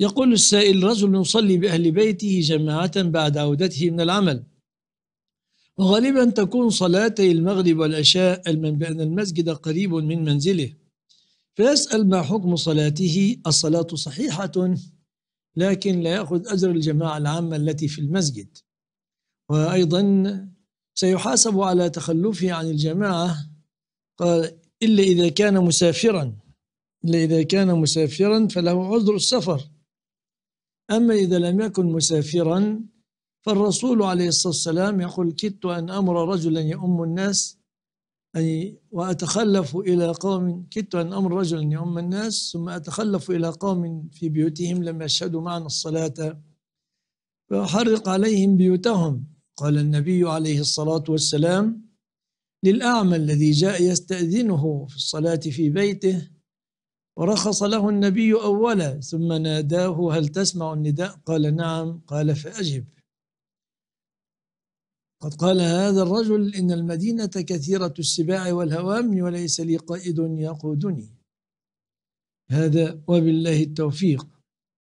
يقول السائل رجل يصلي بأهل بيته جماعة بعد عودته من العمل وغالبا تكون صلاتي المغرب والعشاء علما بأن المسجد قريب من منزله فيسأل ما حكم صلاته الصلاة صحيحة لكن لا يأخذ أجر الجماعة العامة التي في المسجد وأيضا سيحاسب على تخلفه عن الجماعة قال إلا إذا كان مسافرا إلا إذا كان مسافرا فله عذر السفر أما إذا لم يكن مسافرا فالرسول عليه الصلاة والسلام يقول كدت أن أمر رجلا يؤم الناس أي وأتخلف إلى قوم كدت أن أمر رجلا يؤم الناس ثم أتخلف إلى قوم في بيوتهم لم يشهدوا معنا الصلاة فأحرق عليهم بيوتهم قال النبي عليه الصلاة والسلام للأعمى الذي جاء يستأذنه في الصلاة في بيته ورخص له النبي أولا ثم ناداه هل تسمع النداء قال نعم قال فأجب قد قال هذا الرجل إن المدينة كثيرة السباع والهوام وليس لي قائد يقودني هذا وبالله التوفيق